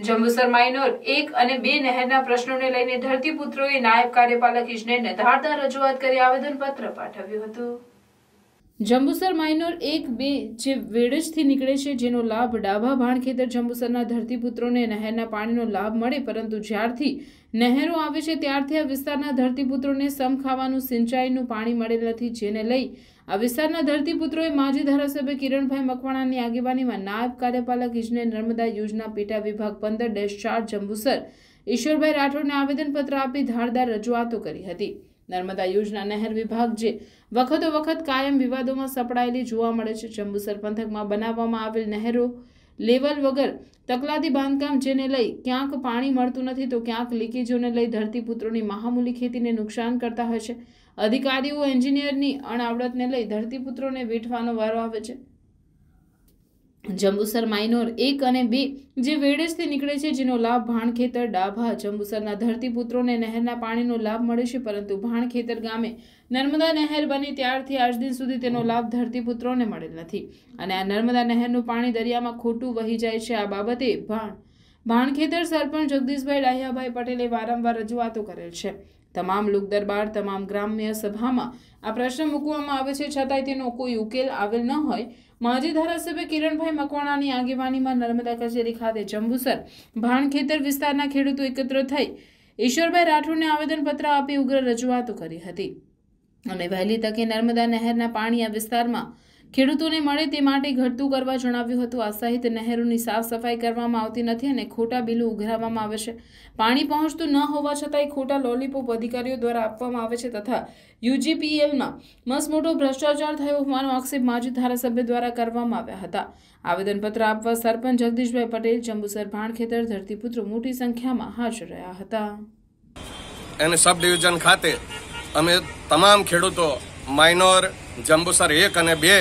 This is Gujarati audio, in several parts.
જંબુસર માઇનોર એક અને બે નહેરના પ્રશ્નોને લઈને ધરતીપુત્રોએ નાયબ કાર્યપાલક ઇજનેરને ધારદાર રજૂઆત કરી આવેદનપત્ર પાઠવ્યું હતું જંબુસર માઇનોર એક બે જે વેડજથી નીકળે છે જેનો લાભ ડાભા ભાણખેતર જંબુસરના ધરતીપુત્રોને નહેરના પાણીનો લાભ મળે પરંતુ જ્યારથી નહેરો આવે છે ત્યારથી આ વિસ્તારના ધરતીપુત્રોને સમ ખાવાનું સિંચાઈનું પાણી મળેલ નથી જેને લઈ આ વિસ્તારના ધરતીપુત્રોએ માજી ધારાસભ્ય કિરણભાઈ મકવાણાની આગેવાનીમાં નાયબ કાર્યપાલક ઇજનેર નર્મદા યોજના પેટા વિભાગ પંદર ડેશ ચાર જંબુસર ઈશ્વરભાઈ રાઠોડને આવેદનપત્ર આપી ધારદાર રજૂઆતો કરી હતી નર્મદા યોજના નહેર વિભાગ જે વખતો વખત કાયમ વિવાદોમાં સપડાયેલી જોવા મળે છે જંબુસર પંથકમાં બનાવવામાં આવેલ નહેરો લેવલ વગર તકલાદી બાંધકામ જેને લઈ ક્યાંક પાણી મળતું નથી તો ક્યાંક લીકેજોને લઈ ધરતીપુત્રોની મહામૂલી ખેતીને નુકસાન કરતા હોય છે અધિકારીઓ એન્જિનિયરની અણઆવડતને લઈ ધરતીપુત્રોને વેઠવાનો વારો આવે છે જંબુસર માઇનોર એક અને બે જે વેડેજથી નીકળે છે જેનો લાભ ભાણખેતર ડાભા જંબુસરના ધરતીપુત્રોને નહેરના પાણીનો લાભ મળે છે પરંતુ ભાણખેતર ગામે નર્મદા નહેર બની ત્યારથી આજ દિન સુધી તેનો લાભ ધરતીપુત્રોને મળેલ નથી અને આ નર્મદા નહેરનું પાણી દરિયામાં ખોટું વહી જાય છે આ બાબતે ભાણ ભાણખેતર સરપંચ જગદીશભાઈ ડાહિયાભાઈ પટેલે વારંવાર રજૂઆતો કરેલ છે તમામ લુકદરબાર તમામ ગ્રામ્ય સભામાં આ પ્રશ્ન મૂકવામાં આવે છે છતાંય તેનો કોઈ ઉકેલ આવેલ ન હોય માજી ધારાસભ્ય કિરણભાઈ મકવાણાની આગેવાનીમાં નર્મદા કચેરી ખાતે જંબુસર ભાણખેતર વિસ્તારના ખેડૂતો એકત્ર થઈ ઈશ્વરભાઈ રાઠોડને આવેદનપત્ર આપી ઉગ્ર રજૂઆતો કરી હતી અને વહેલી તકે નર્મદા નહેરના પાણી આ વિસ્તારમાં ખેડૂતોને મળે તે માટે ઘટતું કરવા જણાવ્યું હતું આ સહિત નહેરોની સાફ સફાઈ કરવામાં આવતી નથી અને ખોટા બિલો ઉઘરાવવામાં આવે છે પાણી પહોંચતું ન હોવા છતાંય ખોટા લોલીપોપ અધિકારીઓ દ્વારા આપવામાં આવે છે તથા યુજીપીએલમાં મસમોટો ભ્રષ્ટાચાર થયો હોવાનો આક્ષેપ માજી ધારાસભ્ય દ્વારા કરવામાં આવ્યા હતા આવેદનપત્ર આપવા સરપંચ જગદીશભાઈ પટેલ જંબુસર ભાણખેતર ધરતીપુત્રો મોટી સંખ્યામાં હાજર રહ્યા હતા અને સબ ડિવિઝન ખાતે અમે તમામ ખેડૂતો માઇનોર જંબુસર એક અને બે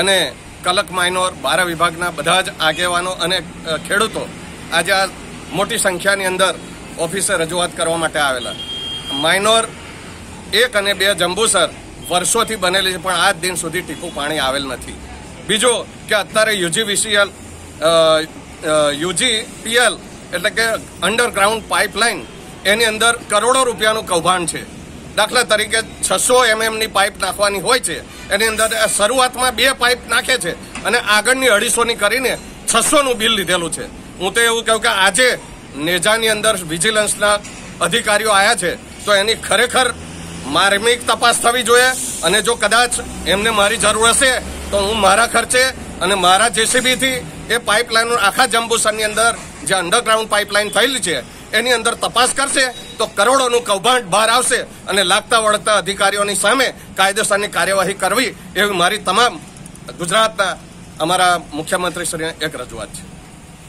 અને કલક માઇનોર બાર વિભાગના બધા જ આગેવાનો અને ખેડૂતો આજે આ મોટી સંખ્યાની અંદર ઓફિસે રજૂઆત કરવા માટે આવેલા માઇનોર એક અને બે જંબુસર વર્ષોથી બનેલી છે પણ આજ દિન સુધી ટીપું પાણી આવેલ નથી બીજો કે અત્યારે યુજીવીસીએલ યુજીપીએલ એટલે કે અંડરગ્રાઉન્ડ પાઇપલાઇન એની અંદર કરોડો રૂપિયાનું કૌભાંડ છે દાખલા તરીકે છસો એમએમની પાઇપ નાખવાની હોય છે એની અંદર શરૂઆતમાં બે પાઇપ નાખે છે અને આગળની અઢીસોની કરીને છસોનું બિલ લીધેલું છે હું તો એવું કહું કે આજે નેજાની અંદર વિજિલન્સના અધિકારીઓ આવ્યા છે તો એની ખરેખર માર્મિક તપાસ થવી જોઈએ અને જો કદાચ એમને મારી જરૂર હશે તો હું મારા ખર્ચે અને મારા જેસીબીથી એ પાઇપલાઇન આખા જંબુસરની અંદર જે અંડરગ્રાઉન્ડ પાઇપલાઇન થયેલી છે એની અંદર તપાસ કરશે તો કરોડોનું કૌભાંડ બહાર આવશે અને લાગતા વળગતા અધિકારીઓની સામે કાયદેસરની કાર્યવાહી કરવી એવી મારી તમામ ગુજરાતના અમારા મુખ્યમંત્રીશ્રીને એક રજૂઆત છે